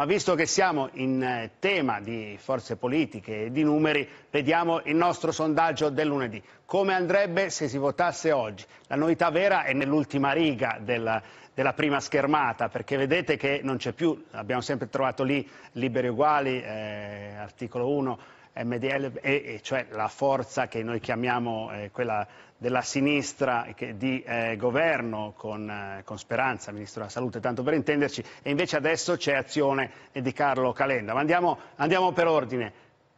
Ma visto che siamo in eh, tema di forze politiche e di numeri, vediamo il nostro sondaggio del lunedì. Come andrebbe se si votasse oggi? La novità vera è nell'ultima riga della, della prima schermata, perché vedete che non c'è più, abbiamo sempre trovato lì liberi uguali, eh, articolo 1 MDL, e, e cioè la forza che noi chiamiamo eh, quella della sinistra che, di eh, governo con, eh, con, Speranza, Ministro della Salute, tanto per intenderci, e invece adesso c'è azione di Carlo Calenda. Ma andiamo, andiamo per ordine.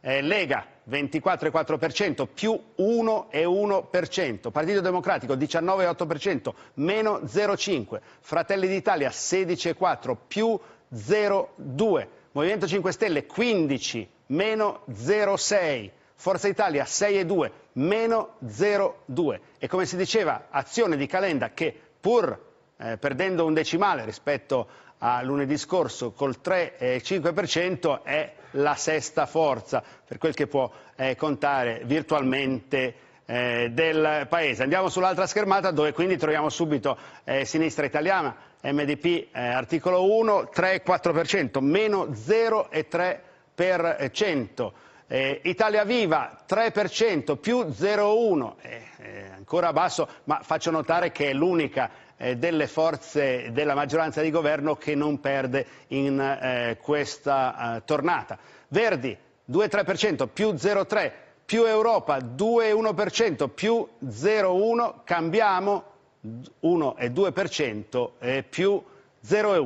Eh, Lega 24,4%, più 1,1%, Partito Democratico 19,8%, meno 0,5%, Fratelli d'Italia 16,4%, più 0,2%. Movimento 5 Stelle 15, meno 0,6. Forza Italia 6,2, meno 0,2. E come si diceva, azione di Calenda che pur eh, perdendo un decimale rispetto a lunedì scorso col 3,5% è la sesta forza per quel che può eh, contare virtualmente eh, del Paese. Andiamo sull'altra schermata dove quindi troviamo subito eh, Sinistra Italiana, MDP eh, articolo 1, 3,4%, meno 0,3%. Eh, Italia Viva 3%, più 0,1%, eh, eh, ancora basso, ma faccio notare che è l'unica eh, delle forze della maggioranza di governo che non perde in eh, questa tornata. Verdi 2-3%, più 0,3% più Europa 2,1%, più 0,1, cambiamo 1,2%, più 0,1.